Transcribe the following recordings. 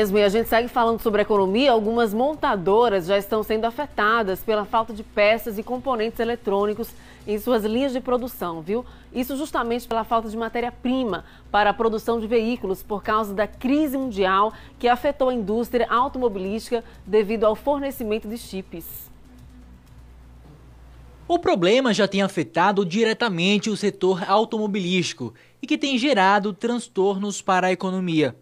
Mesmo, e a gente segue falando sobre economia, algumas montadoras já estão sendo afetadas pela falta de peças e componentes eletrônicos em suas linhas de produção, viu? Isso justamente pela falta de matéria-prima para a produção de veículos por causa da crise mundial que afetou a indústria automobilística devido ao fornecimento de chips. O problema já tem afetado diretamente o setor automobilístico e que tem gerado transtornos para a economia.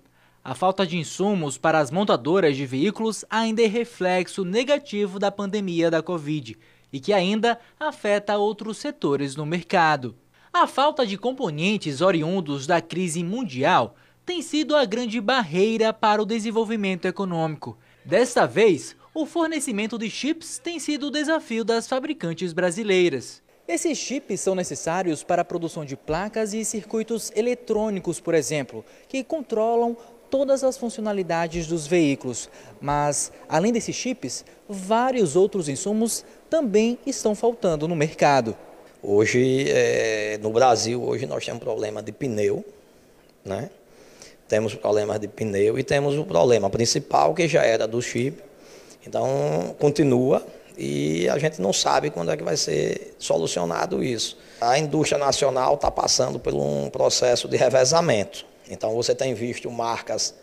A falta de insumos para as montadoras de veículos ainda é reflexo negativo da pandemia da Covid e que ainda afeta outros setores no mercado. A falta de componentes oriundos da crise mundial tem sido a grande barreira para o desenvolvimento econômico. Desta vez, o fornecimento de chips tem sido o desafio das fabricantes brasileiras. Esses chips são necessários para a produção de placas e circuitos eletrônicos, por exemplo, que controlam todas as funcionalidades dos veículos, mas além desses chips, vários outros insumos também estão faltando no mercado. Hoje, é, no Brasil, hoje nós temos problema de pneu, né? temos problemas de pneu e temos o problema principal que já era do chip. Então, continua e a gente não sabe quando é que vai ser solucionado isso. A indústria nacional está passando por um processo de revezamento. Então você tem visto marcas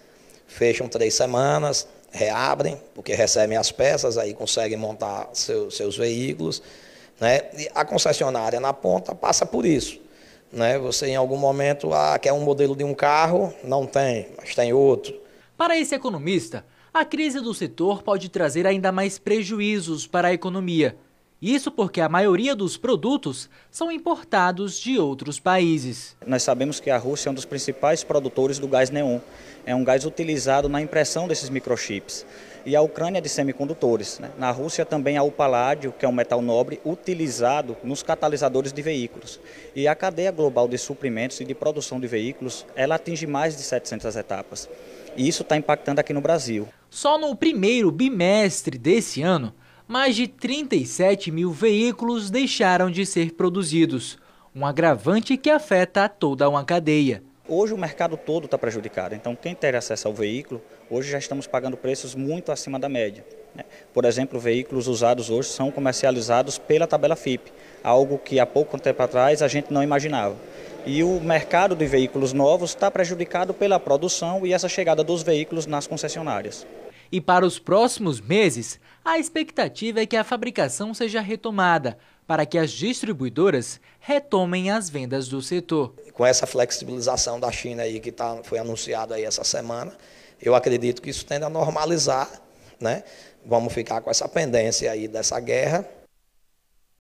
fecham três semanas, reabrem, porque recebem as peças, aí conseguem montar seu, seus veículos. Né? E a concessionária na ponta passa por isso. Né? Você em algum momento ah, quer um modelo de um carro, não tem, mas tem outro. Para esse economista, a crise do setor pode trazer ainda mais prejuízos para a economia. Isso porque a maioria dos produtos são importados de outros países. Nós sabemos que a Rússia é um dos principais produtores do gás neon. É um gás utilizado na impressão desses microchips. E a Ucrânia é de semicondutores. Né? Na Rússia também há o paládio, que é um metal nobre, utilizado nos catalisadores de veículos. E a cadeia global de suprimentos e de produção de veículos, ela atinge mais de 700 etapas. E isso está impactando aqui no Brasil. Só no primeiro bimestre desse ano, mais de 37 mil veículos deixaram de ser produzidos, um agravante que afeta toda uma cadeia. Hoje o mercado todo está prejudicado, então quem ter acesso ao veículo, hoje já estamos pagando preços muito acima da média. Né? Por exemplo, veículos usados hoje são comercializados pela tabela FIP, algo que há pouco tempo atrás a gente não imaginava. E o mercado de veículos novos está prejudicado pela produção e essa chegada dos veículos nas concessionárias. E para os próximos meses, a expectativa é que a fabricação seja retomada, para que as distribuidoras retomem as vendas do setor. Com essa flexibilização da China aí que tá, foi anunciada aí essa semana, eu acredito que isso tende a normalizar, né? Vamos ficar com essa pendência aí dessa guerra